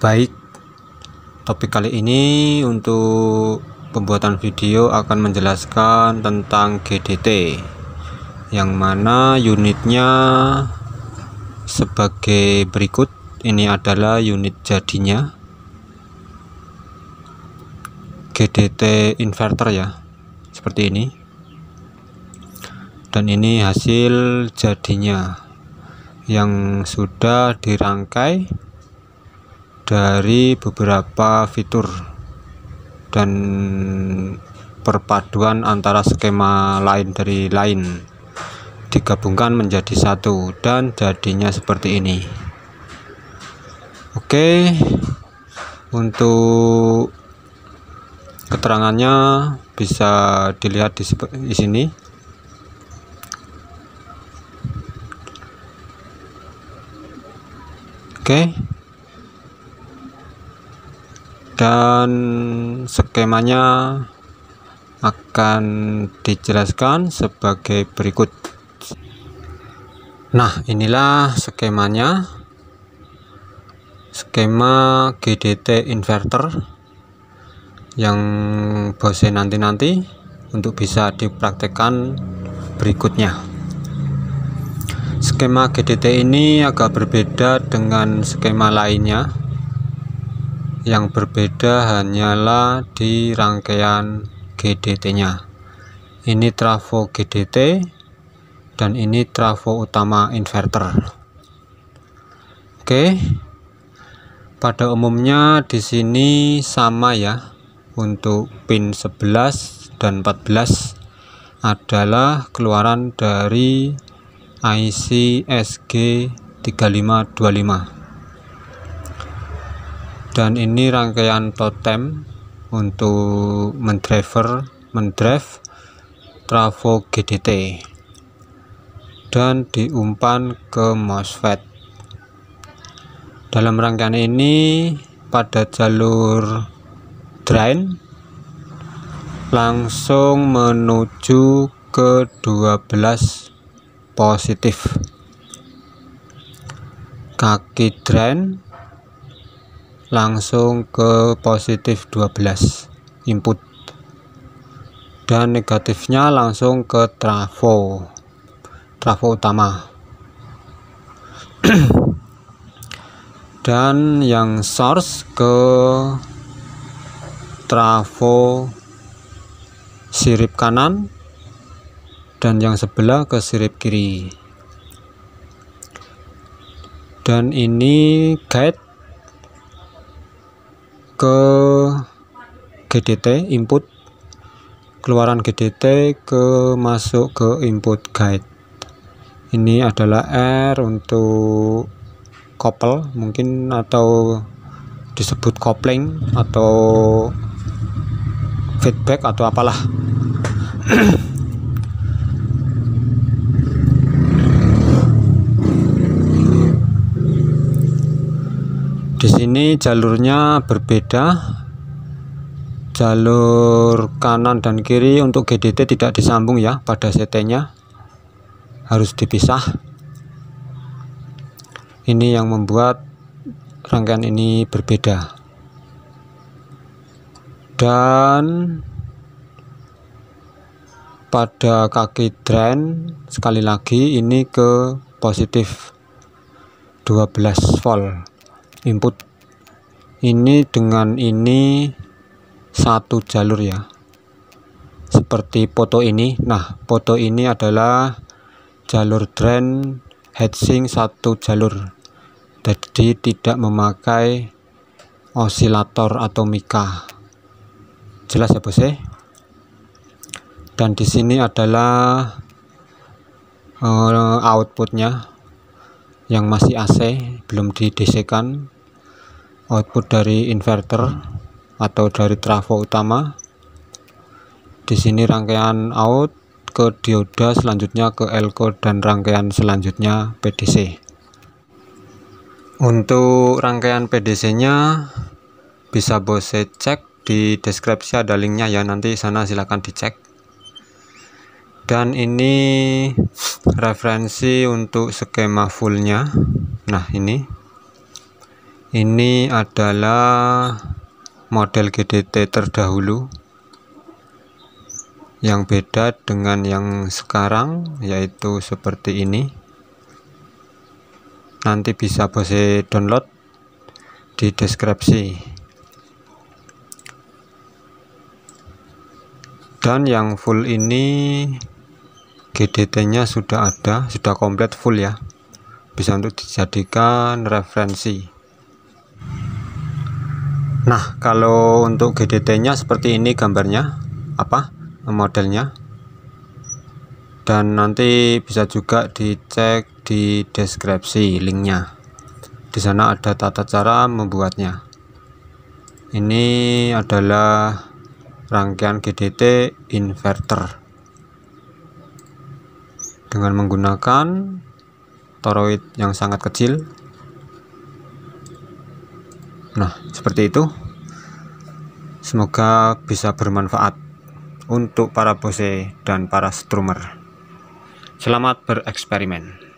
baik topik kali ini untuk pembuatan video akan menjelaskan tentang GDT yang mana unitnya sebagai berikut ini adalah unit jadinya GDT inverter ya seperti ini dan ini hasil jadinya yang sudah dirangkai dari beberapa fitur dan perpaduan antara skema lain dari lain digabungkan menjadi satu dan jadinya seperti ini oke untuk keterangannya bisa dilihat di, sini oke dan skemanya akan dijelaskan sebagai berikut nah inilah skemanya skema GDT inverter yang bose nanti-nanti untuk bisa dipraktekkan berikutnya skema GDT ini agak berbeda dengan skema lainnya yang berbeda hanyalah di rangkaian GDT-nya. Ini trafo GDT dan ini trafo utama inverter. Oke. Pada umumnya di sini sama ya untuk pin 11 dan 14 adalah keluaran dari IC SG3525 dan ini rangkaian totem untuk mendriver mendrive trafo GDT dan diumpan ke MOSFET dalam rangkaian ini pada jalur drain langsung menuju ke 12 positif kaki drain langsung ke positif 12 input dan negatifnya langsung ke trafo trafo utama dan yang source ke trafo sirip kanan dan yang sebelah ke sirip kiri dan ini guide ke GDT input keluaran GDT ke masuk ke input guide ini adalah R untuk couple mungkin atau disebut kopling atau feedback atau apalah ini jalurnya berbeda jalur kanan dan kiri untuk GDT tidak disambung ya pada CT nya harus dipisah ini yang membuat rangkaian ini berbeda dan pada kaki drain sekali lagi ini ke positif 12 volt input ini dengan ini satu jalur ya seperti foto ini nah foto ini adalah jalur drain heatsink satu jalur jadi tidak memakai osilator atau mika jelas ya bos ya dan di sini adalah uh, outputnya yang masih AC belum di output dari inverter atau dari trafo utama di sini rangkaian out ke dioda selanjutnya ke elko dan rangkaian selanjutnya PDC untuk rangkaian PDC nya bisa bose cek di deskripsi ada linknya ya nanti sana silahkan dicek dan ini referensi untuk skema fullnya nah ini ini adalah model GDT terdahulu yang beda dengan yang sekarang yaitu seperti ini nanti bisa bose download di deskripsi dan yang full ini GDT nya sudah ada sudah komplit full ya bisa untuk dijadikan referensi Nah, kalau untuk GDT-nya seperti ini gambarnya, apa modelnya. Dan nanti bisa juga dicek di deskripsi linknya. Di sana ada tata cara membuatnya. Ini adalah rangkaian GDT inverter dengan menggunakan toroid yang sangat kecil Nah, seperti itu. Semoga bisa bermanfaat untuk para bose dan para strumer. Selamat bereksperimen.